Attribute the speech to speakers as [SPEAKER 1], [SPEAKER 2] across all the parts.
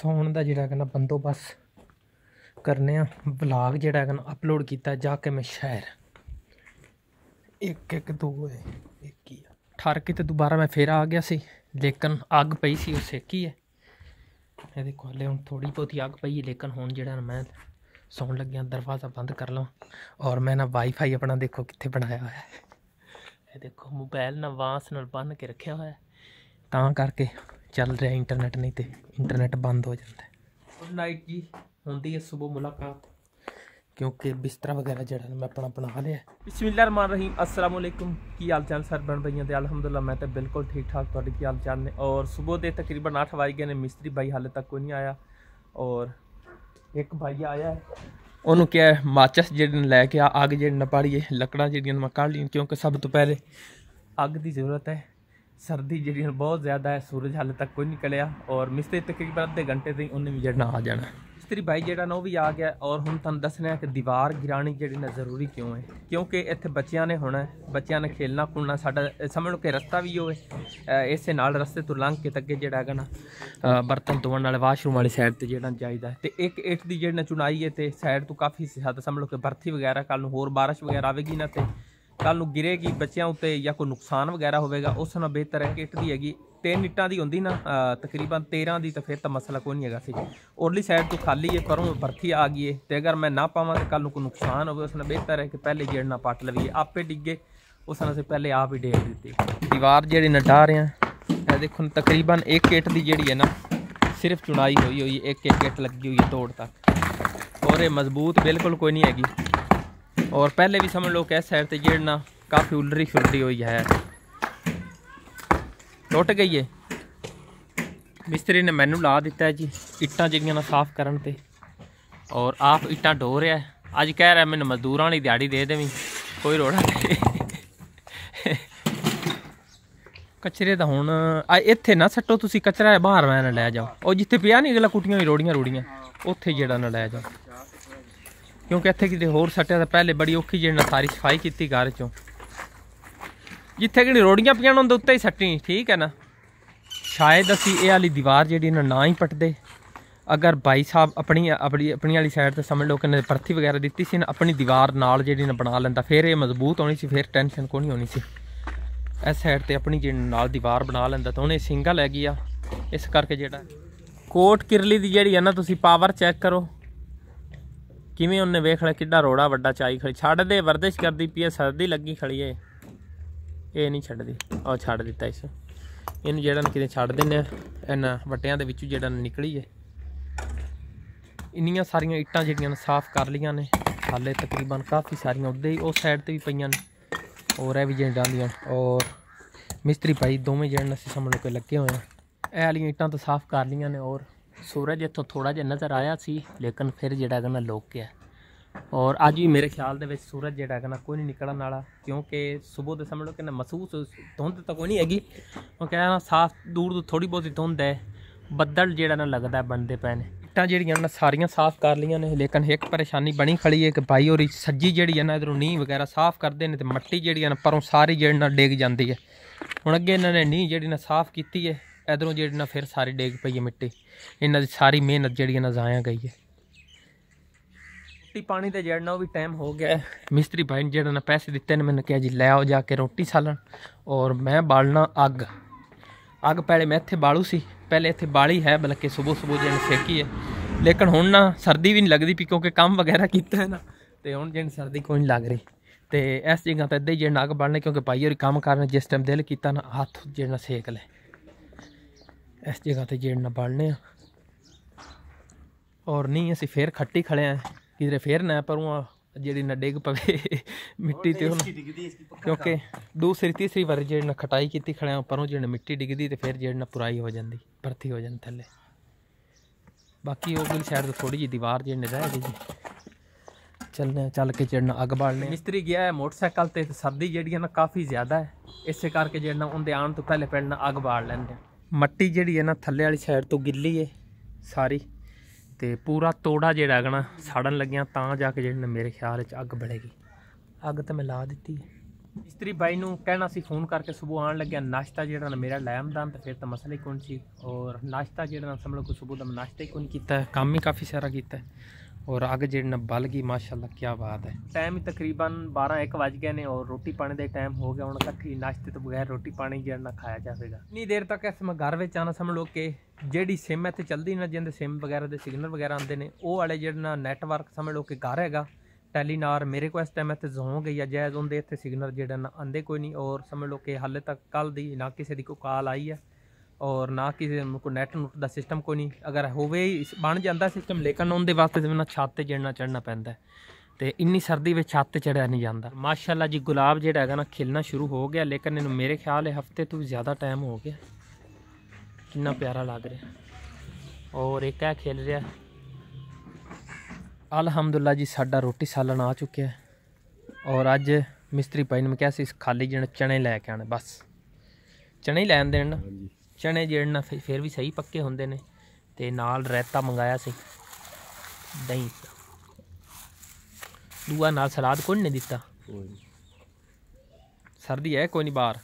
[SPEAKER 1] ਸੌਣ ਦਾ ਜਿਹੜਾ ਕਹਿੰਦਾ ਨਾ ਬੰਦੋਬਸਤ ਕਰਨੇ ਆ ਵਲੌਗ ਜਿਹੜਾ ਹੈਗਾ ਨਾ ਅਪਲੋਡ ਕੀਤਾ ਜਾ ਕੇ ਮੈਂ ਸ਼ਹਿਰ ਇੱਕ ਇੱਕ ਦੋ ਹੈ ਇੱਕ ਹੀ ਆ ਠਰ ਕੇ ਤੇ ਦੁਬਾਰਾ ਮੈਂ ਫੇਰ ਆ ਗਿਆ ਸੀ ਲੇਕਿਨ ਅੱਗ ਪਈ ਸੀ ਉਸੇ ਕੀ ਹੈ ਇਹ ਦੇਖੋ ਹਲੇ ਹੁਣ ਥੋੜੀ ਬੋਤੀ ਅੱਗ ਪਈ ਹੈ ਲੇਕਿਨ ਹੁਣ ਜਿਹੜਾ ਮੈਂ ਸੌਣ ਲੱਗਿਆ ਦਰਵਾਜ਼ਾ ਬੰਦ ਕਰ ਲਵਾਂ ਔਰ ਮੈਂ ਨਾ ਵਾਈਫਾਈ ਆਪਣਾ ਦੇਖੋ ਕਿੱਥੇ ਬਣਾਇਆ ਹੋਇਆ ਹੈ ਇਹ ਦੇਖੋ ਮੋਬਾਈਲ ਨਾ ਵਾਂਸ ਨਾਲ ਬੰਨ ਕੇ ਰੱਖਿਆ ਹੋਇਆ ਤਾਂ ਕਰਕੇ चल रहा ਇੰਟਰਨੈਟ नहीं तो इंटरनेट बंद हो जाता ਗੁੱਡ नाइट जी ਹੁੰਦੀ है सुबह मुलाकात क्योंकि बिस्तरा वगैरह जरा मैं अपना बना लिया बिस्मिल्ला रमान रहीम वालेकुम की हाल चाल सर बन रही है अलहमदुल्ला मैं तो बिल्कुल ठीक ठाक थोड़े की हाल चाल ने और सुबह के तकरीबन अठ बज गए ने मिस्त्री भाई हाले तक कोई नहीं आया और एक भाई आया है उन्होंने क्या माचस जी लैके आ अग जी लकड़ा जी मैं कड़ ली क्योंकि सब तो पहले अग की जरूरत है ਸਰਦੀ ਜਿਹੜੀ ਹੈ ਬਹੁਤ ਜ਼ਿਆਦਾ ਹੈ ਸੂਰਜ ਹਾਲੇ ਤੱਕ ਕੋਈ ਨਿਕਲਿਆ ਔਰ ਮਿਸਤਰੀ ਤਕਰੀਬਨ ਅੱਧੇ ਘੰਟੇ ਤੱਕ ਉਹਨੇ ਵੀ ਜੜਨਾ ਆ ਜਾਣਾ ਮਿਸਤਰੀ ਭਾਈ ਜਿਹੜਾ ਨਾ ਉਹ ਵੀ ਆ ਗਿਆ ਔਰ ਹੁਣ ਤੁਹਾਨੂੰ ਦੱਸਣਾ ਹੈ ਕਿ ਦੀਵਾਰ ਗਿਰਾਣੀ ਜਿਹੜੀ ਨਾ ਜ਼ਰੂਰੀ ਕਿਉਂ ਹੈ ਕਿਉਂਕਿ ਇੱਥੇ ਬੱਚਿਆਂ ਨੇ ਹੋਣਾ ਬੱਚਿਆਂ ਨੇ ਖੇਲਣਾ ਕੁਲਣਾ ਸਾਡਾ ਸਮਝ ਲਓ ਕਿ ਰਸਤਾ ਵੀ ਹੋਵੇ ਇਸੇ ਨਾਲ ਰਸਤੇ ਤੋਂ ਲੰਘ ਕੇ ਤੱਕੇ ਜਿਹੜਾ ਹੈਗਾ ਨਾ ਬਰਤਨ ਧੋਣ ਵਾਲੇ ਵਾਸ਼ਰੂਮ ਵਾਲੀ ਸਾਈਡ ਤੇ ਜਿਹੜਾ ਚਾਹੀਦਾ ਤੇ ਇੱਕ ਇੱਟ ਦੀ ਜਿਹੜੀ ਨਾ ਚੁਣਾਈ ਹੈ ਤੇ ਸਾਈਡ ਤੋਂ ਕਾਫੀ ਸਿਹਤ ਸਮਝ ਲਓ ਕਿ ਬਰਥੀ ਵਗੈਰਾ ਕੱਲ ਨੂੰ ਹੋਰ بارش ਵਗੈਰਾ ਆਵੇਗੀ ਨਾ ਤੇ ਕੱਲ ਨੂੰ ਗਿਰੇਗੀ ਬੱਚਿਆਂ ਉੱਤੇ ਜਾਂ ਕੋਈ ਨੁਕਸਾਨ ਵਗੈਰਾ ਹੋਵੇਗਾ ਉਸ ਨਾਲ ਬਿਹਤਰ ਹੈ ਕਿਟ ਦੀ ਹੈਗੀ ਤਿੰਨ ਇੱਟਾਂ ਦੀ ਹੁੰਦੀ ਨਾ ਤਕਰੀਬਨ 13 ਦੀ ਤਾਂ ਫਿਰ ਤਾਂ ਮਸਲਾ ਕੋਈ ਨਹੀਂ ਹੈਗਾ ਸੀ ਉਰਲੀ ਸਾਈਡ ਤੋਂ ਖਾਲੀ ਹੈ ਪਰੋਂ ਭਰਤੀ ਆ ਗਈ ਹੈ ਤੇ ਅਗਰ ਮੈਂ ਨਾ ਪਾਵਾਂ ਤਾਂ ਕੱਲ ਨੂੰ ਕੋਈ ਨੁਕਸਾਨ ਹੋਵੇ ਉਸ ਨਾਲ ਬਿਹਤਰ ਹੈ ਕਿ ਪਹਿਲੇ ਗੇੜ ਨਾ ਪੱਟ ਲਵੀਏ ਆਪੇ ਡਿੱਗੇ ਉਸ ਨਾਲ ਸੇ ਪਹਿਲੇ ਆਪ ਹੀ ਡੇੜ ਦਿੱਤੀ ਦੀਵਾਰ ਜਿਹੜੀ ਨਾ ਰਹੇ ਆ ਇਹ ਦੇਖੋ ਤਕਰੀਬਨ 1 ਇੱਟ ਦੀ ਜਿਹੜੀ ਹੈ ਨਾ ਸਿਰਫ ਚੁਣਾਈ ਹੋਈ ਹੋਈ ਇੱਕ ਇੱਕ ਇੱਟ ਲੱਗੀ ਹੋਈ ਹੈ ਤੋੜ ਤੱਕ ਔਰ ਇਹ ਮਜ਼ਬੂਤ ਬਿਲਕੁਲ ਕੋਈ ਨਹੀਂ ਹੈਗੀ ਔਰ ਪਹਿਲੇ ਵੀ ਸਮਝ ਲੋ ਕਿ ਇਸ ਸਾਈਡ ਤੇ ਜਿਹੜਨਾ ਕਾਫੀ ਉਲਰੀ उलरी ਹੋਈ ਹੈ ਟੁੱਟ ਗਈ ਏ ਮਿਸਤਰੀ ਨੇ ਮੈਨੂੰ ਲਾ ਦਿੱਤਾ ਜੀ ਇੱਟਾਂ ਜਿਹੜੀਆਂ ਨਾ ਸਾਫ਼ ਕਰਨ ਤੇ ਔਰ ਆਪ ਇੱਟਾਂ ਢੋ ਰਿਹਾ ਅੱਜ ਕਹਿ ਰਿਹਾ ਮੈਨੂੰ ਮਜ਼ਦੂਰਾਂ ਵਾਲੀ ਦਿਹਾੜੀ ਦੇ ਦੇਵੀਂ ਕੋਈ ਰੋੜਾ ਕਚਰੇ ਦਾ ਹੁਣ ਆ ਇੱਥੇ ਨਾ ਸੱਟੋ ਤੁਸੀਂ ਕਚਰਾ ਬਾਹਰ ਮੈਂ ਲੈ ਜਾਓ ਉਹ ਜਿੱਥੇ ਪਿਆ ਨਹੀਂ ਅਗਲਾ ਕੁੱਟੀਆਂ ਵੀ ਰੋੜੀਆਂ ਰੋੜੀਆਂ ਉੱਥੇ ਜਿਹੜਾ ਨਾ ਲੈ ਜਾਓ ਕਿਉਂਕਿ ਇੱਥੇ ਕਿਤੇ ਹੋਰ ਸੱਟਿਆ ਤਾਂ ਪਹਿਲੇ ਬੜੀ ਔਖੀ ਜਿਹੀ ਨਾਲ ਸਾਰੀ ਸਫਾਈ ਕੀਤੀ ਘਰ ਚੋਂ ਜਿੱਥੇ ਕਿਹੜੀ ਰੋੜੀਆਂ ਪਈਆਂ ਉਹਨਾਂ ਦੇ ਉੱਤੇ ਹੀ ਸੱਟੀ ਠੀਕ ਹੈ ਨਾ ਸ਼ਾਇਦ ਅਸੀਂ ਇਹ ਵਾਲੀ ਦੀਵਾਰ ਜਿਹੜੀ ਨਾ ਨਾ ਹੀ ਪਟਦੇ ਅਗਰ ਭਾਈ ਸਾਹਿਬ ਆਪਣੀ ਆਪਣੀ ਆਪਣੀ ਵਾਲੀ ਸਾਈਡ ਤੇ ਸਮਝ ਲਓ ਕਿ ਨੇ ਪਰਥੀ ਵਗੈਰਾ ਦਿੱਤੀ ਸੀ ਨਾ ਆਪਣੀ ਦੀਵਾਰ ਨਾਲ ਜਿਹੜੀ ਨਾ ਬਣਾ ਲੈਂਦਾ ਫਿਰ ਇਹ ਮਜ਼ਬੂਤ ਹੋਣੀ ਸੀ ਫਿਰ ਟੈਨਸ਼ਨ ਕੋਈ ਨਹੀਂ ਹੋਣੀ ਸੀ ਇਸ ਸਾਈਡ ਤੇ ਆਪਣੀ ਜਿਹੜੀ ਨਾਲ ਦੀਵਾਰ ਬਣਾ ਲੈਂਦਾ ਤਾਂ ਉਹਨੇ ਸਿੰਗਲ ਹੈਗੀ ਆ ਇਸ ਕਰਕੇ ਜਿਹੜਾ ਕੋਟ ਕਿਰਲੀ ਦੀ ਜਿਹੜੀ ਆ ਨਾ ਤੁਸੀਂ ਪਾਵਰ ਚੈੱਕ ਕਰੋ ਕਿਵੇਂ ਉਹਨੇ ਵੇਖ ਲੈ ਕਿੱਡਾ ਰੋੜਾ ਵੱਡਾ ਚਾਈ ਖੜੀ ਛੱਡ ਦੇ ਵਰਦਿਸ਼ ਕਰਦੀ ਪਈ ਸਰਦੀ ਲੱਗੀ ਖੜੀ ਏ ਇਹ ਨਹੀਂ ਛੱਡਦੀ ਉਹ ਛੱਡ ਦਿੱਤਾ ਇਸ ਇਹਨੂੰ ਜਿਹੜਾ ਕਿਤੇ ਛੱਡ ਦਿੰਨੇ ਆ ਇਹਨਾਂ ਵਟਿਆਂ ਦੇ ਵਿੱਚੋਂ ਜਿਹੜਾ ਨਿਕਲੀ ਏ ਇੰਨੀਆਂ ਸਾਰੀਆਂ ਇੱਟਾਂ ਜਿਹੜੀਆਂ ਨੇ ਸਾਫ਼ ਕਰ ਲੀਆਂ ਨੇ ਹਾਲੇ ਤਕਰੀਬਨ ਕਾਫੀ ਸਾਰੀਆਂ ਉੱਧੇ ਹੀ ਉਸ ਸਾਈਡ ਤੇ ਵੀ ਪਈਆਂ ਨੇ ਔਰ ਐ ਵੀ ਜਿਹੜਾਂ ਦੀਆਂ ਔਰ ਮਿਸਤਰੀ ਭਾਈ ਦੋਵੇਂ ਜਿਹੜੇ ਅਸੀਂ ਸਾਹਮਣੇ ਕੋਈ ਲੱਗੇ ਹੋਏ ਆ ਇਹ ਵਾਲੀਆਂ ਇੱਟਾਂ ਤਾਂ ਸਾਫ਼ ਕਰ ਲੀਆਂ ਨੇ ਔਰ ਸੂਰਜ ਇੱਥੋਂ ਥੋੜਾ ਜਿਹਾ ਨਜ਼ਰ ਆਇਆ ਸੀ ਲੇਕਿਨ ਫਿਰ ਜਿਹੜਾ ਹੈਗਾ ਨਾ ਲੋਕ ਗਿਆ ਔਰ ਅੱਜ ਵੀ ਮੇਰੇ ਖਿਆਲ ਦੇ ਵਿੱਚ ਸੂਰਜ ਜਿਹੜਾ ਹੈਗਾ ਨਾ ਕੋਈ ਨਹੀਂ ਨਿਕਲਣ ਵਾਲਾ ਕਿਉਂਕਿ ਸਵੇਰ ਦੇ ਸਮੇਂ ਕਿ ਨਾ ਮਹਿਸੂਸ ਧੁੰਦ ਤਾਂ ਕੋਈ ਨਹੀਂ ਹੈਗੀ ਉਹ ਕਹਿੰਦਾ ਨਾ ਸਾਫ ਦੂਰ ਤੋਂ ਥੋੜੀ ਬਹੁਤੀ ਧੁੰਦ ਹੈ ਬੱਦਲ ਜਿਹੜਾ ਨਾ ਲੱਗਦਾ ਬਣਦੇ ਪਏ ਨੇ ਇੱਟਾਂ ਜਿਹੜੀਆਂ ਨਾ ਸਾਰੀਆਂ ਸਾਫ਼ ਕਰ ਲਈਆਂ ਨੇ ਲੇਕਿਨ ਇੱਕ ਪਰੇਸ਼ਾਨੀ ਬਣੀ ਖੜੀ ਹੈ ਕਿ ਭਾਈ ਹੋਰੀ ਸੱਜੀ ਜਿਹੜੀ ਹੈ ਨਾ ਇਧਰੋਂ ਨੀਂ ਵਗੈਰਾ ਸਾਫ਼ ਕਰਦੇ ਨੇ ਤੇ ਮੱਟੀ ਜਿਹੜੀ ਹੈ ਨਾ ਪਰੋਂ ਸਾਰੀ ਜਿਹੜੀ ਨਾ ਡਿੱਗ ਜਾਂਦੀ ਹੈ ਹੁਣ ਅੱਗੇ ਇਹਨਾਂ ਨੇ ਨੀਂ ਜਿਹੜੀ ਨਾ ਸਾਫ਼ ਕੀਤੀ ਹੈ ਇਧਰੋਂ ਜਿਹੜੀ ਨਾ ਫਿਰ ਸਾਰੀ ਡੇਗ ਪਈ ਹੈ ਮਿੱਟੀ ਇਹਨਾਂ ਦੀ ਸਾਰੀ ਮਿਹਨਤ ਜਿਹੜੀ ਨਾ ਜ਼ਾਇਆ ਗਈ ਹੈ ਰੋਟੀ ਪਾਣੀ ਤੇ ਜੜਨਾ ਉਹ ਵੀ ਟਾਈਮ ਹੋ ਗਿਆ ਮਿਸਤਰੀ ਭਾਈ ਨੇ ਜਿਹੜਾ ਨਾ ਪੈਸੇ ਦਿੱਤੇ ਨੇ ਮੈਨੂੰ ਕਿਹਾ ਜੀ ਲੈ ਆਓ ਜਾ ਕੇ ਰੋਟੀ ਸਾਲਣ ਔਰ ਮੈਂ ਬਾਲਣਾ ਅੱਗ ਅੱਗ ਪਹਿਲੇ ਮੈਂ ਇੱਥੇ ਬਾਲੂ ਸੀ ਪਹਿਲੇ ਇੱਥੇ ਬਾਲੀ ਹੈ ਬਲਕਿ ਸਵੇਰ ਸਵੇਰ ਜਿਹਨ ਸੇਕੀ ਹੈ ਲੇਕਿਨ ਹੁਣ ਨਾ ਸਰਦੀ ਵੀ ਨਹੀਂ ਲੱਗਦੀ ਪੀ ਕਿਉਂਕਿ ਕੰਮ ਵਗੈਰਾ ਕੀਤਾ ਹੈ ਨਾ ਤੇ ਹੁਣ ਜਿਹਨ ਸਰਦੀ ਕੋਈ ਨਹੀਂ ਲੱਗ ਰਹੀ ਤੇ ਇਸ ਜਗ੍ਹਾ ਤੇ ਇਦਾਂ ਹੀ ਜਿਹੜਾ ਅੱਗ ਬਾਲਣੇ ਕਿਉਂਕਿ ਭਾਈ ਹੋਰੀ ਕੰਮ ਕਰਨ ਜਿਸ ਟਾਈਮ ਦਿਲ ਕੀਤਾ ਨਾ ਹੱਥ ਜਿਹੜਾ ਸੇਕ ਲੈ ਇਸ ਜਗ੍ਹਾ ਤੇ ਜੇੜਨਾ ਨਾ ਬਾਲਨੇ ਆ ਔਰ ਨਹੀਂ ਅਸੀਂ ਫੇਰ ਖੱਟੀ ਖੜੇ ਆ ਫੇਰ ਨਾ ਪਰੂਆ ਜਿਹੜੀ ਨਾ ਡੇਗ ਪਵੇ ਮਿੱਟੀ ਤੇ ਹੁਣ ਕਿਉਂਕਿ ਦੂਸਰੀ ਤੀਸਰੀ ਵਾਰ ਜਿਹੜੀ ਨਾ ਖਟਾਈ ਕੀਤੀ ਖੜਿਆ ਪਰੋਂ ਜਿਹੜੀ ਮਿੱਟੀ ਡਿੱਗਦੀ ਤੇ ਫੇਰ ਜਿਹੜੀ ਨਾ ਪੁਰਾਈ ਹੋ ਜਾਂਦੀ ਭਰਤੀ ਹੋ ਜਾਂਦੀ ਥੱਲੇ ਬਾਕੀ ਉਹ ਗੁਲ ਸਾਈਡ ਤੋਂ ਥੋੜੀ ਜੀ ਦੀਵਾਰ ਜਿਹੜੀ ਨਾ ਰਹਿ ਗਈ ਜੀ ਚੱਲਨੇ ਚੱਲ ਕੇ ਜਿਹੜਾ ਅੱਗ ਬਾਲਨੇ ਮਿਸਤਰੀ ਗਿਆ ਹੈ ਮੋਟਰਸਾਈਕਲ ਤੇ ਸਰਦੀ ਜਿਹੜੀ ਨਾ ਕਾਫੀ ਜ਼ਿਆਦਾ ਹੈ ਇਸੇ ਕਰਕੇ ਜਿਹੜਾ ਉਹਦੇ ਆਉਣ ਤੋਂ ਪਹਿਲੇ ਪਹਿਲਾਂ ਅੱਗ ਬਾਲ ਲੈਂਦੇ ਆ ਮੱਟੀ ਜਿਹੜੀ ਹੈ ਨਾ ਥੱਲੇ ਵਾਲੀ ਸਾਈਡ ਤੋਂ ਗਿੱਲੀ ਏ ਸਾਰੀ ਤੇ ਪੂਰਾ ਤੋੜਾ ਜਿਹੜਾ ਹੈਗਾ ਨਾ ਸਾੜਨ ਲੱਗਿਆ ਤਾਂ ਜਾ ਕੇ ਜਿਹੜੇ ਮੇਰੇ ਖਿਆਲ ਵਿੱਚ ਅੱਗ ਬਲੇਗੀ ਅੱਗ ਤਾਂ ਮੈਂ ਲਾ ਦਿੱਤੀ ਹੈ ਇਸਤਰੀ ਬਾਈ ਨੂੰ ਕਹਿਣਾ ਸੀ ਫੋਨ ਕਰਕੇ ਸਵੇਰ ਆਣ ਲੱਗਿਆ ਨਾਸ਼ਤਾ ਜਿਹੜਾ ਨਾ ਮੇਰਾ ਲੈ ਤੇ ਫਿਰ ਤਾਂ ਮਸਲੇ ਕੋਣ ਸੀ ਔਰ ਨਾਸ਼ਤਾ ਜਿਹੜਾ ਨਾ ਸਮਝ ਲਓ ਕਿ ਸਵੇਰ ਦਾ ਨਾਸ਼ਤਾ ਹੀ ਕੋਣ ਕੀਤਾ ਕੰਮ ਹੀ ਕਾਫੀ ਸਾਰਾ ਕੀਤਾ और आगे जेड ना ਮਾਸ਼ਾਅੱਲਾ ਕੀ ਬਾਤ ਹੈ ਟਾਈਮ ਹੀ ਤਕਰੀਬਨ 12 1 ਵਜ ਗਏ ਨੇ ਔਰ ਰੋਟੀ ਪਾਣੀ ਦੇ ਟਾਈਮ ਹੋ ਗਿਆ ਹੁਣ ਤੱਕ ਹੀ ਨਾਸ਼ਤੇ ਤੋਂ ਬਗੈਰ ਰੋਟੀ ਪਾਣੀ ਜਿਹੜਾ ਨਾ ਖਾਇਆ ਜਾਵੇਗਾ ਨਹੀਂ देर तक ਇਸ ਮੈਂ ਘਰ ਵਿੱਚ ਆਣਾ ਸਮਝ ਲੋ ਕਿ ਜਿਹੜੀ ਸਿਮ ਇੱਥੇ ਚੱਲਦੀ ਨਾ ਜਿੰਦੇ ਸਿਮ ਵਗੈਰਾ ਦੇ ਸਿਗਨਲ ਵਗੈਰਾ ਆਉਂਦੇ ਨੇ ਉਹ ਵਾਲੇ ਜਿਹੜਾ ਨਾ ਨੈਟਵਰਕ ਸਮਝ ਲੋ ਕਿ ਘਰ ਹੈਗਾ ਟੈਲੀਨਾਰ ਮੇਰੇ ਕੋਲ ਇਸ ਟਾਈਮ ਇੱਥੇ ਜ਼ੋਂ ਗਈ ਆ ਜਾਇਜ਼ ਹੁੰਦੇ ਇੱਥੇ ਸਿਗਨਲ ਜਿਹੜਾ ਨਾ ਆਂਦੇ ਕੋਈ ਨਹੀਂ ਔਰ ਸਮਝ ਲੋ ਕਿ ਹਾਲੇ ਤੱਕ ਕੱਲ ਦੀ ਨਾ ਕਿਸੇ ਦੀ ਕੋਈ ਕਾਲ ਆਈ ਹੈ ਔਰ ਨਾ ਕਿਸੇ ਕੋ ਨੈਟ ਨੁੱਟ ਦਾ ਸਿਸਟਮ ਕੋਈ ਨਹੀਂ ਅਗਰ ਹੋਵੇ ਬਣ ਜਾਂਦਾ ਸਿਸਟਮ ਲੇਕਿਨ ਉਹਦੇ ਵਾਸਤੇ ਜਿਵੇਂ ਨਾ ਛੱਤ ਤੇ ਚੜਨਾ ਚੜਨਾ ਪੈਂਦਾ ਤੇ ਇੰਨੀ ਸਰਦੀ ਵਿੱਚ ਛੱਤ ਤੇ ਚੜਿਆ ਨਹੀਂ ਜਾਂਦਾ ਮਾਸ਼ਾਅੱਲਾ ਜੀ ਗੁਲਾਬ ਜਿਹੜਾ ਹੈਗਾ ਨਾ ਖਿਲਣਾ ਸ਼ੁਰੂ ਹੋ ਗਿਆ ਲੇਕਿਨ ਇਹਨੂੰ ਮੇਰੇ ਖਿਆਲ ਹੈ ਹਫਤੇ ਤੋਂ ਜ਼ਿਆਦਾ ਟਾਈਮ ਹੋ ਗਿਆ ਕਿੰਨਾ ਪਿਆਰਾ ਲੱਗ ਰਿਹਾ ਔਰ ਇੱਕ ਕਾ ਖਿਲ ਰਿਹਾ ਅਲਹਮਦੁਲਿਲਾ ਜੀ ਸਾਡਾ ਰੋਟੀ ਸਾਲਣ ਆ ਚੁੱਕਿਆ ਔਰ ਅੱਜ ਮਿਸਤਰੀ ਭਾਈ ਨੇ ਮੈਂ ਕਿਹਾ ਸੀ ਖਾਲੀ ਜਣ ਚਣੇ ਲੈ ਕੇ ਆਣੇ ਬਸ ਚਣੇ ਹੀ ਲੈਣ ਦੇਣ ਨਾ ਚਣੇ ਜਿਹੜੇ ਨਾ ਫਿਰ ਵੀ ਸਹੀ ਪੱਕੇ ਹੁੰਦੇ ਨੇ ਤੇ ਨਾਲ ਰਾਇਤਾ ਮੰਗਾਇਆ ਸੀ ਦਹੀਂ ਦੂਆ ਨਾਲ ਸਲਾਦ ਕੋਈ ਨਹੀਂ ਦਿੱਤਾ ਸਰਦੀ ਹੈ ਕੋਈ ਨਹੀਂ ਬਾਹਰ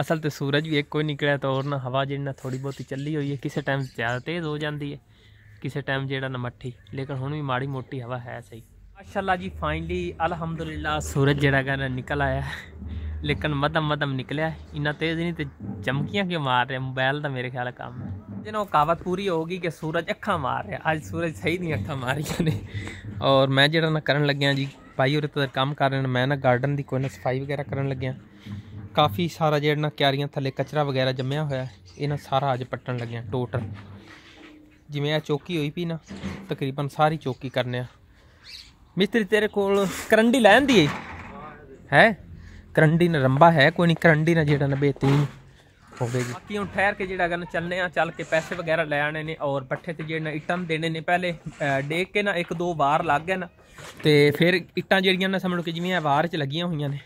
[SPEAKER 1] ਅਸਲ ਤੇ ਸੂਰਜ ਵੀ ਇੱਕੋ ਹੀ ਨਿਕਲਿਆ ਤਾਂ ਹੋਰ ਨਾ ਹਵਾ ਜਿਹੜੀ ਨਾ ਥੋੜੀ ਬਹੁਤੀ ਚੱਲੀ ਹੋਈ ਹੈ ਕਿਸੇ ਟਾਈਮ ਜ਼ਿਆਦਾ ਤੇਜ਼ ਹੋ ਜਾਂਦੀ ਹੈ ਕਿਸੇ ਟਾਈਮ ਜਿਹੜਾ ਨਾ ਮੱਠੀ ਲੇਕਿਨ ਹੁਣ ਵੀ ਮਾੜੀ ਮੋਟੀ ਹਵਾ ਹੈ ਸਹੀ ਮਾਸ਼ਾਅੱਲਾ ਜੀ ਫਾਈਨਲੀ ਅਲਹਮਦੁਲਿਲਾ ਸੂਰਜ ਜਿਹੜਾ ਗਾ ਨਿਕਲ ਆਇਆ ਲੇਕਿਨ ਮਦਮ ਮਦਮ ਨਿਕਲਿਆ ਇਨਾ ਤੇਜ਼ ਨਹੀਂ ਤੇ ਚਮਕੀਆਂ ਕਿ ਮਾਰ ਰਿਹਾ ਮੋਬਾਈਲ ਦਾ ਮੇਰੇ ਖਿਆਲ ਕੰਮ ਹੈ ਜਿਹਨੋਂ ਕਾਵਤ ਪੂਰੀ ਹੋਗੀ ਕਿ ਸੂਰਜ ਅੱਖਾਂ ਮਾਰ ਰਿਹਾ ਅੱਜ ਸੂਰਜ ਸਹੀ ਨਹੀਂ ਅੱਖਾਂ ਮਾਰੀਆਂ ਨੇ ਔਰ ਮੈਂ ਜਿਹੜਾ ਨਾ ਕਰਨ ਲੱਗਿਆ ਜੀ ਭਾਈ ਉਰੇ ਤੇ ਕੰਮ ਕਰ ਰਹੇ ਨੇ ਮੈਂ ਨਾ ਗਾਰਡਨ ਦੀ ਕੋਈ ਨਾ ਸਫਾਈ ਵਗੈਰਾ ਕਰਨ ਲੱਗਿਆ ਕਾਫੀ ਸਾਰਾ ਜਿਹੜਾ ਨਾ ਕਿਆਰੀਆਂ ਥੱਲੇ ਕਚਰਾ ਵਗੈਰਾ ਜੰਮਿਆ ਹੋਇਆ ਇਹ ਨਾ ਸਾਰਾ ਅੱਜ ਪੱਟਣ ਲੱਗਿਆ ਟੋਟਲ ਜਿਵੇਂ ਆ ਚੌਕੀ ਹੋਈ ਪਈ ਨਾ ਤਕਰੀਬਨ ਸਾਰੀ ਚੌਕੀ ਕਰਨਿਆ ਮਿਸਤਰੀ ਤੇਰੇ ਕੋਲ ਕਰੰਡੀ ਲੈਣ ਦੀ ਹੈ ਹੈ ਕਰੰਡੀ ਨਰੰਬਾ ਹੈ ਕੋਈ ਨਹੀਂ ਕਰੰਡੀ ਨਾ ਜਿਹੜਾ ਨਾ ਬੇਤੀ ਹੋਵੇ ਜੀ ਬਾਕੀ ਹੁਣ ਠਹਿਰ ਕੇ ਜਿਹੜਾ ਗਨ ਚੱਲਨੇ ਆ ਚੱਲ ਕੇ ਪੈਸੇ ਵਗੈਰਾ ਲੈ ਆਣੇ ਨੇ ਔਰ ਪੱਠੇ ਤੇ ਜਿਹੜਾ ਇਟਮ ਦੇਣੇ ਨੇ ਪਹਿਲੇ ਡੇਕ ਕੇ ਨਾ ਇੱਕ ਦੋ ਵਾਰ ਲੱਗ ਗਏ ਨਾ ਤੇ ਫਿਰ ਇਟਾਂ ਜਿਹੜੀਆਂ ਨਾ ਸਮਝ ਕੇ ਜਿਵੇਂ ਆ ਵਾਰ ਚ ਲੱਗੀਆਂ ਹੋਈਆਂ ਨੇ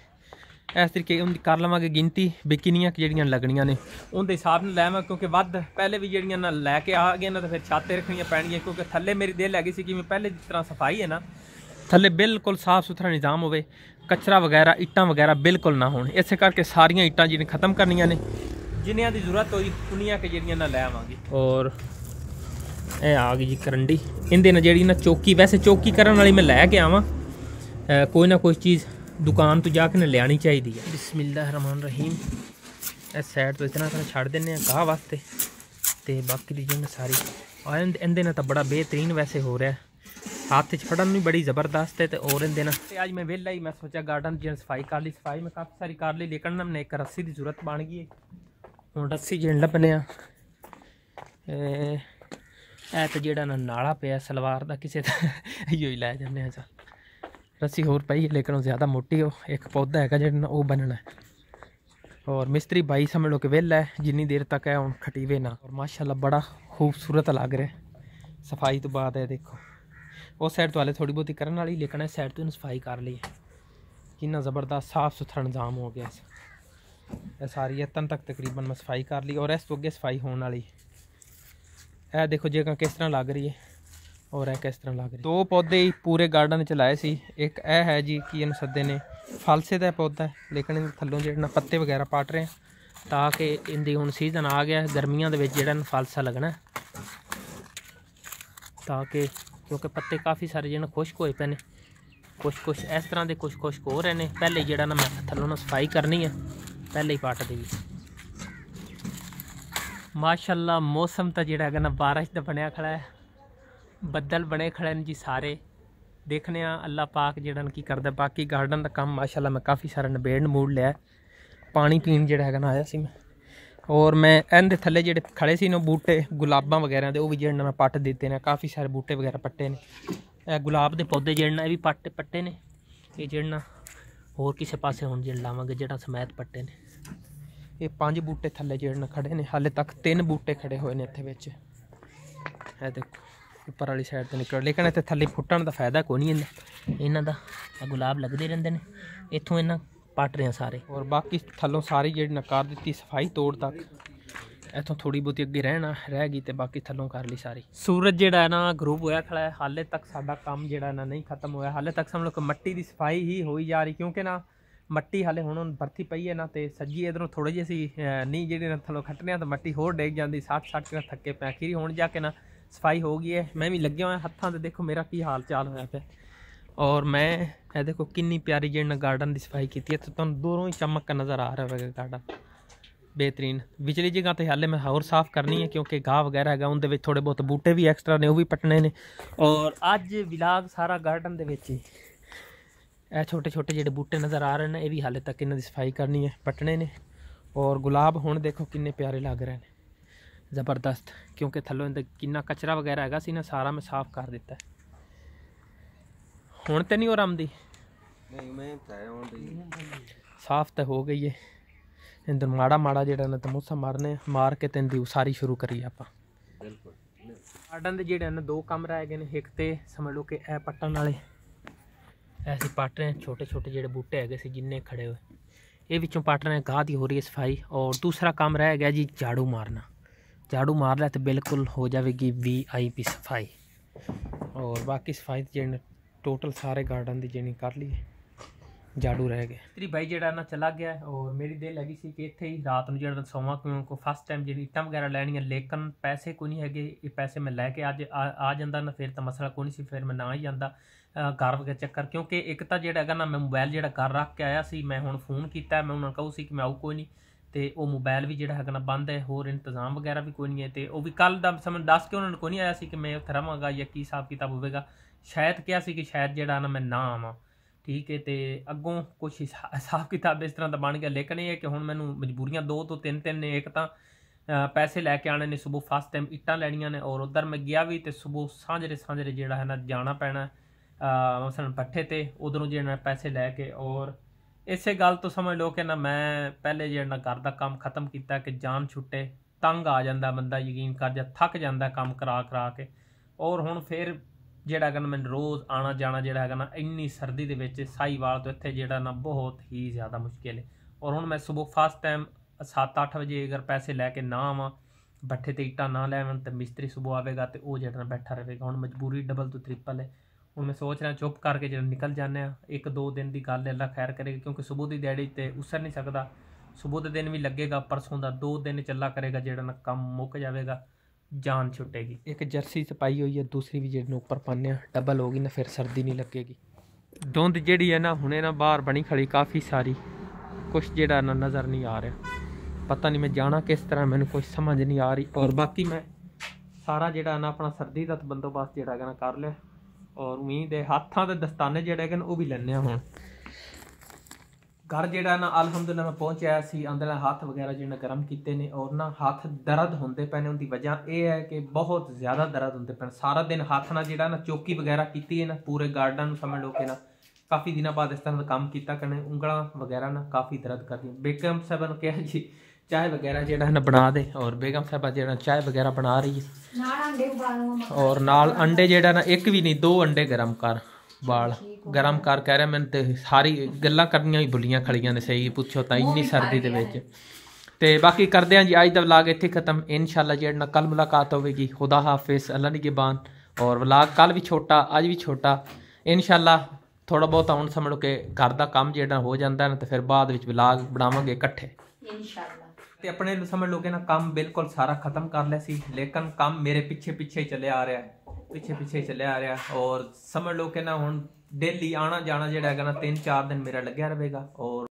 [SPEAKER 1] ਇਸ ਤਰੀਕੇ ਉਹਦੀ ਕਰ ਲਵਾਂਗੇ ਗਿਣਤੀ ਵੀ ਕਿੰਨੀਆਂ ਜਿਹੜੀਆਂ ਲੱਗਣੀਆਂ ਨੇ ਉਹਦੇ ਹਿਸਾਬ ਨਾਲ ਲੈਵਾਂ ਕਿਉਂਕਿ ਵੱਧ ਪਹਿਲੇ ਵੀ ਜਿਹੜੀਆਂ ਨਾ ਲੈ ਕੇ ਆ ਗਏ ਨਾ ਤਾਂ ਫਿਰ ਛਾਤੇ ਰੱਖਣੀਆਂ ਪੈਣਗੀਆਂ ਕਿਉਂਕਿ ਥੱਲੇ ਮੇਰੀ ਦੇਹ ਲੱਗੀ ਸੀ ਕਿ ਮੈਂ ਪਹਿਲੇ ਜਿਸ ਤਰ੍ਹਾਂ ਸਫਾਈ ਹੈ ਨਾ ਥੱਲੇ ਬਿਲਕੁਲ ਸਾਫ਼ ਸੁਥਰਾ ਨਿਜ਼ਾਮ ਹੋਵੇ ਕਚਰਾ ਵਗੈਰਾ ਇੱਟਾਂ ਵਗੈਰਾ ਬਿਲਕੁਲ ਨਾ ਹੋਣ ਇਸੇ ਕਰਕੇ ਸਾਰੀਆਂ ਇੱਟਾਂ ਜਿਹਨਾਂ ਖਤਮ ਕਰਨੀਆਂ ਨੇ ਜਿੰਨਿਆਂ ਦੀ ਜ਼ਰੂਰਤ ਹੋਈ ਕੁਨੀਆਂ ਕੇ ਜਿਹੜੀਆਂ ਨਾ ਲੈ ਆਵਾਂਗੇ ਔਰ ਇਹ ਆ ਗਈ ਜੀ ਕਰੰਡੀ ਇਹਦੇ ਨਾਲ ਜਿਹੜੀ ਨਾ ਚੌਕੀ ਵੈਸੇ ਚੌਕੀ ਕਰਨ ਵਾਲੀ ਮੈਂ ਲੈ ਕੇ ਆਵਾਂ ਕੋਈ ਨਾ ਕੋਈ ਚੀਜ਼ ਦੁਕਾਨ ਤੋਂ ਜਾ ਕੇ ਨਾ ਲੈਣੀ ਚਾਹੀਦੀ ਹੈ ਬਿਸਮਿਲ੍ਲਾਹਿਰ ਰਹਿਮਾਨ ਰਹੀਮ ਇਸ ਸਾਈਡ ਤੋਂ ਇਤਨਾ ਤਰ੍ਹਾਂ ਛੱਡ ਦਿੰਨੇ ਆ ਗਾਹ ਵਾਸਤੇ ਤੇ ਬਾਕੀ ਦੀ ਜਿੰਨ ਸਾਰੀ ਆਇੰਦ ਇਹਦੇ ਨਾਲ ਤਾਂ ਬੜਾ ਬਿਹਤਰੀਨ ਵੈਸੇ ਹੋ ਰਿਹਾ ਬੜੀ ਜ਼ਬਰਦਸਤ ਹੈ ਤੇ ਹੋਰ है तो ਤੇ ਅੱਜ ਮੈਂ ਵਿਹਲਾ ਹੀ ਮੈਂ ਸੋਚਿਆ ਗਾਰਡਨ ਦੀ ਸਫਾਈ ਕਰ ਲਈ ਸਫਾਈ ਮੈਂ ਕਾਫੀ ਸਾਰੀ ਕਰ ਲਈ ਲੇਕਿਨ लेकिन मैंने एक रस्सी की जरूरत बन गई ਹੁਣ ਰੱਸੀ रस्सी जीण ਆ ਇਹ ਤੇ ਜਿਹੜਾ ਨਾ ਨਾਲਾ ਪਿਆ ਸਲਵਾਰ ਦਾ ਕਿਸੇ ਦਾ ਇਹੋ ਹੀ ਲੈ ਜਾਂਦੇ ਆ ਚਲ ਰੱਸੀ ਹੋਰ ਪਈ ਹੈ ਲੇਕਿਨ ਉਹ ਜ਼ਿਆਦਾ ਮੋਟੀ ਹੋ ਇੱਕ ਪੌਦਾ ਹੈਗਾ ਜਿਹੜਾ ਉਹ ਬਣਨਾ ਔਰ ਮਿਸਤਰੀ ਬਾਈ ਸਮਝ ਲੋ ਕਿ ਵਿਹਲਾ ਹੈ ਜਿੰਨੀ ਦੇਰ ਤੱਕ ਹੈ ਹੁਣ ਖਟੀਵੇ ਨਾ ਔਰ ਮਾਸ਼ਾਅੱਲਾ ਬੜਾ ਖੂਬਸੂਰਤ ਲੱਗ ਰਿਹਾ ਸਫਾਈ ਤੋਂ ਬਾਅਦ ਹੈ ਦੇਖੋ ਉਸ ਸਾਈਡ ਤੋਂ ਵਾਲੇ ਥੋੜੀ ਬਹੁਤੀ ਕਰਨ ਵਾਲੀ ਲੇਕਿਨ ਇਹ ਸਾਈਡ ਤੋਂ ਸਫਾਈ ਕਰ ਲਈ ਕਿੰਨਾ ਜ਼ਬਰਦਸਤ ਸਾਫ ਸੁਥਰਾ ਨਿਜ਼ਾਮ ਹੋ ਗਿਆ ਇਹ ਸਾਰੀ ਇਤਨ ਤੱਕ ਤਕਰੀਬਨ ਮੈਂ ਸਫਾਈ ਕਰ ਲਈ ਔਰ ਇਸ ਤੋਂ ਅੱਗੇ ਸਫਾਈ ਹੋਣ ਵਾਲੀ ਇਹ ਦੇਖੋ ਜੇ ਕਿਸ ਤਰ੍ਹਾਂ ਲੱਗ ਰਹੀ ਹੈ ਔਰ ਇਹ ਕਿਸ ਤਰ੍ਹਾਂ ਲੱਗ ਰਹੀ ਦੋ ਪੌਦੇ ਹੀ ਪੂਰੇ ਗਾਰਡਨ ਵਿੱਚ ਲਾਏ ਸੀ ਇੱਕ ਇਹ ਹੈ ਜੀ ਕੀ ਇਹਨੂੰ ਸੱਦੇ ਨੇ ਫਲਸੇ ਦਾ ਪੌਦਾ ਲੇਕਿਨ ਇਹਦੇ ਥੱਲੋਂ ਜਿਹੜਾ ਪੱਤੇ ਵਗੈਰਾ ਪਾਟ ਰਹੇ ਤਾਂ ਕਿ ਇਹਦੀ ਹੁਣ ਸੀਜ਼ਨ ਆ ਗਿਆ ਗਰਮੀਆਂ ਦੇ ਵਿੱਚ ਜਿਹੜਾ ਫਲਸਾ ਲੱਗਣਾ ਤਾਂ ਕਿ ਕਿਉਂਕਿ ਪੱਤੇ ਕਾਫੀ ਸਾਰੇ ਜਿਹਨਾਂ ਖੁਸ਼ਕ ਹੋਏ ਪਏ ਨੇ ਕੁਝ ਕੁਝ ਇਸ ਤਰ੍ਹਾਂ ਦੇ ਕੁਝ ਖੁਸ਼ਕ ਹੋ ਰਹੇ ਨੇ ਪਹਿਲੇ ਜਿਹੜਾ ਨਾ ਮੈਂ ਥੱਲੋਂ ਨਾ ਸਫਾਈ ਕਰਨੀ ਹੈ ਪਹਿਲੇ ਹੀ ਪਾਟ ਦੇ ਵਿੱਚ ਮਾਸ਼ਾਅੱਲਾ ਮੌਸਮ ਤਾਂ ਜਿਹੜਾ ਹੈਗਾ ਨਾ بارش ਦਾ ਬਣਿਆ ਖੜਾ ਹੈ ਬੱਦਲ ਬਣੇ ਖੜੇ ਨੇ ਜੀ ਸਾਰੇ ਦੇਖਨੇ ਆ ਅੱਲਾ ਪਾਕ ਜਿਹੜਾ ਕੀ ਕਰਦਾ ਬਾਕੀ ਗਾਰਡਨ ਦਾ ਕੰਮ ਮਾਸ਼ਾਅੱਲਾ ਮੈਂ ਕਾਫੀ ਸਾਰਾ ਨਿਬੇੜ ਮੂਡ ਲਿਆ ਪਾਣੀ ਪੀਣ ਜਿਹੜਾ ਹੈਗਾ ਨਾ ਆਇਆ ਸੀ ਮੈਂ ਔਰ ਮੈਂ ਇਹਦੇ ਥੱਲੇ ਜਿਹੜੇ ਖੜੇ ਸੀ ਨੋ ਬੂਟੇ ਗੁਲਾਬਾਂ ਵਗੈਰਾ ਦੇ ਉਹ ਵੀ ਜਿਹੜਾ ਮੈਂ ਪੱਟ ਦਿੱਤੇ ਨੇ ਕਾਫੀ ਸਾਰੇ ਬੂਟੇ ਵਗੈਰਾ ਪੱਟੇ ਨੇ ਇਹ ਗੁਲਾਬ ਦੇ ਪੌਦੇ ਜਿਹੜੇ ਨੇ ਇਹ ਵੀ ਪੱਟ ਪੱਟੇ ਨੇ ਇਹ ਜਿਹੜਾ ਹੋਰ ਕਿਸੇ ਪਾਸੇ ਹੁਣ ਜਿਹੜਾ ਲਾਵਾਂਗੇ ਜਿਹੜਾ ਸਮੈਤ ਪੱਟੇ ਨੇ ਇਹ ਪੰਜ ਬੂਟੇ ਥੱਲੇ ਜਿਹੜੇ ਨੇ ਖੜੇ ਨੇ ਹਾਲੇ ਤੱਕ ਤਿੰਨ ਬੂਟੇ ਖੜੇ ਹੋਏ ਨੇ ਇੱਥੇ ਵਿੱਚ ਇਹ ਦੇਖੋ ਉੱਪਰ ਵਾਲੀ ਸਾਈਡ ਤੇ ਨਿਕਲ ਲੇਕਿਨ ਇੱਥੇ ਥੱਲੇ ਫੁੱਟਣ ਦਾ ਫਾਇਦਾ ਕੋਈ ਨਹੀਂ ਇਹਨਾਂ ਦਾ ਇਹ ਗੁਲਾਬ ਲੱਗਦੇ ਰਹਿੰਦੇ ਨੇ ਇੱਥੋਂ ਇਹਨਾਂ ਪੱਟ ਰਹੇ ਆ ਸਾਰੇ ਔਰ ਬਾਕੀ ਥੱਲੋਂ ਸਾਰੀ ਜਿਹੜੀ ਨਕਾਰ ਦਿੱਤੀ ਸਫਾਈ ਤੋੜ ਤੱਕ ਇਥੋਂ ਥੋੜੀ ਬੁਤੀ ਅੱਗੇ ਰਹਿਣਾ ਰਹਿ ਗਈ ਤੇ ਬਾਕੀ ਥੱਲੋਂ ਕਰ ਲਈ ਸਾਰੀ ਸੂਰਜ ਜਿਹੜਾ ਹੈ ਨਾ ਗਰੂਪ ਹੋਇਆ ਖੜਾ ਹੈ ਹਾਲੇ ਤੱਕ ਸਾਡਾ ਕੰਮ ਜਿਹੜਾ ਨਾ ਨਹੀਂ ਖਤਮ ਹੋਇਆ ਹਾਲੇ ਤੱਕ ਸਾਨੂੰ ਲੋਕ ਮਿੱਟੀ ਦੀ ਸਫਾਈ ਹੀ ਹੋਈ ਜਾ ਰਹੀ ਕਿਉਂਕਿ ਨਾ ਮਿੱਟੀ ਹਾਲੇ ਹੁਣ ਵਰਤੀ ਪਈ ਹੈ ਨਾ ਤੇ ਸੱਜੀ ਇਧਰੋਂ ਥੋੜੀ ਜਿਹੀ ਸੀ ਨਹੀਂ ਜਿਹੜੇ ਨਾ ਥੱਲੋਂ ਖੱਟਨੇ ਆ ਤਾਂ ਮਿੱਟੀ ਹੋਰ ਡੇਗ ਜਾਂਦੀ 60 60 ਕੇ ਥੱਕੇ ਪੈ ਖੀਰੀ ਹੁਣ ਜਾ ਕੇ ਨਾ ਸਫਾਈ ਹੋ ਗਈ ਹੈ ਮੈਂ ਵੀ ਲੱਗਿਆ ਹੋਇਆ ਹੱਥਾਂ ਤੇ ਦੇਖੋ ਮੇਰਾ ਕੀ ਹਾਲ ਚਾਲ ਹੋਇਆ ਪਿਆ और मैं ये देखो किन्नी प्यारी जी गार्डन की सफाई की है तो तुम दूरों ही चमक नज़र आ रहा है गार्डन बेहतरीन विचली जगह तो हाले मैं होर साफ करनी है क्योंकि घाह वगैरह है उनके थोड़े बहुत बूटे भी एक्सट्रा ने वह भी पटने ने और अज विलाग सारा गार्डन के छोटे छोटे ਛੋਟੇ बूटे नज़र आ रहे ਰਹੇ ਨੇ ਇਹ ਵੀ ਹਾਲੇ ਤੱਕ ਇਹਨਾਂ ਦੀ ਸਫਾਈ ਕਰਨੀ ਹੈ ਪਟਣੇ ਨੇ ਔਰ ਗੁਲਾਬ ਹੁਣ ਦੇਖੋ ਕਿੰਨੇ ਪਿਆਰੇ ਲੱਗ ਰਹੇ ਨੇ ਜ਼ਬਰਦਸਤ कचरा वगैरह है ਕਿੰਨਾ ਕਚਰਾ ਵਗੈਰਾ ਹੈਗਾ ਸੀ ਨਾ ਸਾਰਾ ਹੁਣ ਤੇ ਨਹੀਂ ਉਹ ਰਮਦੀ ਨਹੀਂ ਮੈਂ ਤਾਂ ਹੁਣ ਦੀ ਸਾਫ਼ ਤਾਂ ਹੋ ਗਈ ਹੈ ਇੰਦਰ ਮਾੜਾ ਮਾੜਾ ਜਿਹੜਾ ਨਾ ਮੋਸਾ ਮਾਰਨੇ ਮਾਰ ਕੇ ਤਿੰਨ ਦੀ ਉਸਾਰੀ ਸ਼ੁਰੂ ਕਰੀ ਆਪਾਂ ਬਿਲਕੁਲ ਆਡਨ ਦੇ ਜਿਹੜੇ ਨੇ ਦੋ ਕੰਮ ਰਹਿ ਗਏ ਨੇ ਇੱਕ ਤੇ ਸਮਝ ਲਓ ਕਿ ਇਹ ਪੱਟਣ ਵਾਲੇ ਐਸੀ ਪੱਟ ਰਹੇ ਛੋਟੇ ਛੋਟੇ ਜਿਹੜੇ ਬੂਟੇ ਹੈਗੇ ਸੀ ਜਿੰਨੇ ਖੜੇ ਹੋਏ ਇਹ ਵਿੱਚੋਂ ਪੱਟ ਰਹੇ ਗਾਹ ਦੀ ਹੋ ਰਹੀ ਹੈ ਸਫਾਈ ਔਰ ਦੂਸਰਾ ਕੰਮ ਰਹਿ ਗਿਆ ਜੀ ਝਾੜੂ ਮਾਰਨਾ ਝਾੜੂ ਮਾਰ ਲਿਆ ਤੇ ਬਿਲਕੁਲ ਹੋ ਜਾਵੇਗੀ ਵੀ ਆਈ ਪੀ ਸਫਾਈ ਔਰ ਬਾਕੀ ਸਫਾਈ ਜਿਹੜੇ ਟੋਟਲ ਸਾਰੇ ਗਾਰਡਨ ਦੀ ਜਿਹਨੀ ਕਰ ਲਈ ਜਾੜੂ ਰਹਿ ਗਏ ਤੇਰੀ ਬਾਈ ਜਿਹੜਾ ਨਾ ਚਲਾ ਗਿਆ ਔਰ ਮੇਰੀ ਦਿਲ ਲੱਗੀ ਸੀ ਕਿ ਇੱਥੇ ਹੀ ਰਾਤ ਨੂੰ ਜਿਹੜਾ ਕਿਉਂ ਕੋ ਫਸਟ ਟਾਈਮ ਜਿਹੜੀ ਇੱਟਾਂ ਵਗੈਰਾ ਲੈਣੀਆਂ ਲੇਕਿਨ ਪੈਸੇ ਕੋਈ ਨਹੀਂ ਹੈਗੇ ਇਹ ਪੈਸੇ ਮੈਂ ਲੈ ਕੇ ਅੱਜ ਆ ਜਾਂਦਾ ਨਾ ਫਿਰ ਤਾਂ ਮਸਲਾ ਕੋਈ ਨਹੀਂ ਸੀ ਫਿਰ ਮੈਂ ਨਾ ਹੀ ਜਾਂਦਾ ਘਰ ਵਗੈਰਾ ਚੱਕਰ ਕਿਉਂਕਿ ਇੱਕ ਤਾਂ ਜਿਹੜਾ ਹੈਗਾ ਨਾ ਮੈਂ ਮੋਬਾਈਲ ਜਿਹੜਾ ਘਰ ਰੱਖ ਕੇ ਆਇਆ ਸੀ ਮੈਂ ਹੁਣ ਫੋਨ ਕੀਤਾ ਮੈਂ ਉਹਨਾਂ ਨੂੰ ਕਹੂ ਸੀ ਕਿ ਮੈਂ ਆਉ ਕੋਈ ਨਹੀਂ ਤੇ ਉਹ ਮੋਬਾਈਲ ਵੀ ਜਿਹੜਾ ਹੈਗਾ ਨਾ ਬੰਦ ਹੈ ਹੋਰ ਇੰਤਜ਼ਾਮ ਵਗੈਰਾ ਵੀ ਕੋਈ ਨਹੀਂ ਹੈ ਤੇ ਉਹ ਵੀ ਕੱਲ ਦਾ ਸਮਾਂ ਦੱਸ ਕੇ ਉਹਨਾਂ ਨੂੰ ਕੋਈ ਨਹੀਂ ਆਇਆ ਸੀ ਕਿ ਮੈਂ ਉੱਥੇ ਰਹਾਂਗਾ ਜਾਂ ਕੀ ਹਿਸਾਬ ਕਿਤਾਬ ਹੋਵੇਗਾ ਸ਼ਾਇਦ ਕਿਹਾ ਸੀ ਕਿ ਸ਼ਾਇਦ ਜਿਹੜਾ ਨਾ ਮੈਂ ਨਾ ਆਵਾਂ ਠੀਕ ਹੈ ਤੇ ਅੱਗੋਂ ਕੁਝ ਹਿਸਾਬ ਕਿਤਾਬ ਇਸ ਤਰ੍ਹਾਂ ਦਾ ਬਣ ਗਿਆ ਲੇਕਿਨ ਇਹ ਹੈ ਕਿ ਹੁਣ ਮੈਨੂੰ ਮਜਬੂਰੀਆਂ ਦੋ ਤੋਂ ਤਿੰਨ ਤਿੰਨ ਨੇ ਇੱਕ ਤਾਂ ਪੈਸੇ ਲੈ ਕੇ ਆਣੇ ਨੇ ਸਵੇਰ ਫਸਟ ਟਾਈਮ ਇੱਟਾਂ ਲੈਣੀਆਂ ਨੇ ਔਰ ਉਧਰ ਮੈਂ ਗਿਆ ਵੀ ਤੇ ਸਵੇਰ ਸਾਂਝਰੇ ਸਾਂਝਰੇ ਜਿਹੜਾ ਹੈ ਨਾ ਜਾਣਾ ਪੈਣਾ ਮਸਲਨ ਪੱਠੇ ਤੇ ਉਧਰੋਂ ਜਿਹੜਾ ਪੈਸੇ ਲੈ ਕੇ ਔਰ ਇਸੇ ਗੱਲ ਤੋਂ ਸਮਝ ਲਓ ਕਿ ਨਾ ਮੈਂ ਪਹਿਲੇ ਜਿਹੜਾ ਘਰ ਦਾ ਕੰਮ ਖਤਮ ਕੀਤਾ ਕਿ ਜਾਨ ਛੁੱਟੇ ਤੰਗ ਆ ਜਾਂਦਾ ਬੰਦਾ ਯਕੀਨ ਕਰ ਜਾ ਥੱਕ ਜਾਂਦਾ ਕੰਮ ਕਰਾ ਕਰਾ ਕੇ ਔਰ ਹੁਣ ਫੇਰ ਜਿਹੜਾ ਹੈਗਾ ਮੈਂ ਰੋਜ਼ ਆਣਾ ਜਾਣਾ ਜਿਹੜਾ ਹੈਗਾ ਨਾ ਇੰਨੀ ਸਰਦੀ ਦੇ ਵਿੱਚ ਸਾਈਵਾਲ ਤੋਂ ਇੱਥੇ ਜਿਹੜਾ ਨਾ ਬਹੁਤ ਹੀ ਜ਼ਿਆਦਾ ਮੁਸ਼ਕਿਲ ਹੈ ਔਰ ਹੁਣ ਮੈਂ ਸਵੇਰ ਫਸਟ ਟਾਈਮ 7-8 ਵਜੇ ਅਗਰ ਪੈਸੇ ਲੈ ਕੇ ਨਾ ਆਵਾਂ ਬੱਠੇ ਤੇ ਇੱਟਾਂ ਨਾ ਲੈਵਾਂ ਤੇ ਮਿਸਤਰੀ ਸਵੇਰ ਆਵੇਗਾ ਤੇ ਉਹ ਜਿਹੜਾ ਬੈਠਾ ਰਹੇਗਾ ਹੁਣ ਮਜਬੂਰੀ ਡਬਲ ਤੋਂ ਟ੍ਰਿਪਲ ਹੈ ਹੁਣ ਮੈਂ ਸੋਚ ਰਿਹਾ ਚੁੱਪ ਕਰਕੇ ਜਿਹੜਾ ਨਿਕਲ ਜਾਂਦੇ ਆ ਇੱਕ ਦੋ ਦਿਨ ਦੀ ਗੱਲ ਹੈ ਅੱਲਾ ਖੈਰ ਕਰੇਗਾ ਕਿਉਂਕਿ ਸਵੇਰ ਦੀ ਡੈਡੀ ਤੇ ਉਸਰ ਨਹੀਂ ਸਕਦਾ ਸਵੇਰ ਦੇ ਦਿਨ ਵੀ ਲੱਗੇਗਾ ਪਰਸੋਂ ਦਾ ਦੋ ਦਿਨ ਚੱਲਾ ਕਰੇਗਾ ਜਿਹੜਾ ਨਾ ਕੰਮ ਮੁੱਕ ਜਾਵੇਗਾ ਜਾਨ ਛੁੱਟੇਗੀ ਇੱਕ ਜਰਸੀ ਸਪਾਈ ਹੋਈ ਹੈ ਦੂਸਰੀ ਵੀ ਜਿਹੜੀ ਨੂੰ ਉੱਪਰ ਪਾਣੇ ਆ ਡਬਲ ਹੋ ਗਈ ਨਾ ਫਿਰ ਸਰਦੀ ਨਹੀਂ ਲੱਗੇਗੀ ਦੁੰਦ ਜਿਹੜੀ ਹੈ ਨਾ ਹੁਣੇ ਨਾ ਬਾਹਰ ਬਣੀ ਖੜੀ ਕਾਫੀ ਸਾਰੀ ਕੁਝ ਜਿਹੜਾ ਨਾ ਨਜ਼ਰ ਨਹੀਂ ਆ ਰਿਹਾ ਪਤਾ ਨਹੀਂ ਮੈਂ ਜਾਣਾ ਕਿਸ ਤਰ੍ਹਾਂ ਮੈਨੂੰ ਕੁਝ ਸਮਝ ਨਹੀਂ ਆ ਰਹੀ ਔਰ ਬਾਕੀ ਮੈਂ ਸਾਰਾ ਜਿਹੜਾ ਨਾ ਆਪਣਾ ਸਰਦੀ ਦਾ ਬੰਦੋਬਸਤ ਜਿਹੜਾ ਹੈਗਾ ਨਾ ਕਰ ਲਿਆ ਔਰ ਉਮੀਦ ਹੈ ਹੱਥਾਂ ਤੇ ਦਸਤਾਨੇ ਜਿਹੜੇ ਹੈਗੇ ਨੇ ਉਹ ਵੀ ਲੈਣੇ ਆ ਹੁਣ ਘਰ ਜਿਹੜਾ ਨਾ ਅਲਹਮਦੁਲਿਲਾ ਮੈਂ ਪਹੁੰਚਿਆ ਸੀ ਅੰਦਰ ਹੱਥ ਵਗੈਰਾ ਜਿਹੜਾ ਗਰਮ ਕੀਤੇ ਨੇ ਔਰ ਨਾ ਹੱਥ ਦਰਦ ਹੁੰਦੇ ਪੈਣ ਉਹਦੀ ਵਜ੍ਹਾ ਇਹ ਹੈ ਕਿ ਬਹੁਤ ਜ਼ਿਆਦਾ ਦਰਦ ਹੁੰਦੇ ਪੈਣ ਸਾਰਾ ਦਿਨ ਹੱਥ ਨਾਲ ਜਿਹੜਾ ਨਾ ਚੌਕੀ ਵਗੈਰਾ ਕੀਤੀ ਹੈ ਨਾ ਪੂਰੇ ਗਾਰਡਨ ਨੂੰ ਸਮਝ ਲਓ ਕਿ ਨਾ ਕਾਫੀ ਦਿਨਾਂ ਬਾਅਦ ਇਸ ਤਰ੍ਹਾਂ ਦਾ ਕੰਮ ਕੀਤਾ ਕਰਨੇ ਉਂਗਲਾਂ ਵਗੈਰਾ ਨਾ ਕਾਫੀ ਦਰਦ ਕਰਦੀ ਬੇਗਮ ਸਾਹਿਬ ਨੂੰ ਕਿਹਾ ਜੀ ਚਾਹ ਵਗੈਰਾ ਜਿਹੜਾ ਨਾ ਬਣਾ ਦੇ ਔਰ ਬੇਗਮ ਸਾਹਿਬਾ ਜਿਹੜਾ ਚਾਹ ਵਗੈਰਾ ਬਣਾ ਰਹੀ ਹੈ ਨਾਲ ਅੰਡੇ ਉਬਾਲੋ ਔਰ ਨਾਲ ਅੰਡੇ ਜਿਹੜਾ ਨਾ ਇੱਕ ਵੀ ਨਹੀਂ ਦੋ ਅੰਡੇ ਗਰਮ ਕਰ ਵਾਲ ਗਰਮ ਕਰ ਕਹਿ ਰਿਹਾ ਮੈਨੂੰ ਤੇ ਸਾਰੀ ਗੱਲਾਂ ਕਰਨੀਆਂ ਹੀ ਭੁੱਲੀਆਂ ਖੜੀਆਂ ਨੇ ਸਹੀ ਪੁੱਛੋ ਤਾਂ ਇੰਨੀ ਸਰਦੀ ਦੇ ਵਿੱਚ ਤੇ ਬਾਕੀ ਕਰਦੇ ਹਾਂ ਜੀ ਅੱਜ ਦਾ ਵਲਾਗ ਇੱਥੇ ਖਤਮ ਇਨਸ਼ਾਅੱਲਾ ਜਿਹੜਾ ਨਾ ਕੱਲ ਮੁਲਾਕਾਤ ਹੋਵੇਗੀ ਖੁਦਾ ਹਾਫਿਜ਼ ਅੱਲਾ ਗਿਬਾਨ ਔਰ ਵਲਾਗ ਕੱਲ ਵੀ ਛੋਟਾ ਅੱਜ ਵੀ ਛੋਟਾ ਇਨਸ਼ਾਅੱਲਾ ਥੋੜਾ ਬਹੁਤ ਆਉਣ ਸਮਝ ਕੇ ਘਰ ਦਾ ਕੰਮ ਜਿਹੜਾ ਹੋ ਜਾਂਦਾ ਨਾ ਤੇ ਫਿਰ ਬਾਅਦ ਵਿੱਚ ਵਲਾਗ ਬਣਾਵਾਂਗੇ ਇਕੱਠੇ ਇਨਸ਼ਾਅੱਲਾ ਤੇ ਆਪਣੇ ਸਮਝ ਲੋਗੇ ਨਾ ਕੰਮ ਬਿਲਕੁਲ ਸਾਰਾ ਖਤਮ ਕਰ ਲਿਆ ਸੀ ਲੇਕਿਨ ਕੰਮ ਮੇਰੇ ਪਿੱਛੇ ਪਿੱਛੇ ਚੱਲਿਆ ਆ ਰਿਹਾ ਪਿੱਛੇ ਪਿੱਛੇ ਚੱਲਿਆ ਆ ਰਿਹਾ ਔਰ ਸਮਝ ਲੋਗੇ ਨਾ ਹੁਣ ਡੇਲੀ ਆਣਾ ਜਾਣਾ ਜਿਹੜਾ ਹੈਗਾ ਨਾ 3-4 ਦਿਨ ਮੇਰਾ ਲੱਗਿਆ ਰਹੇਗਾ ਔਰ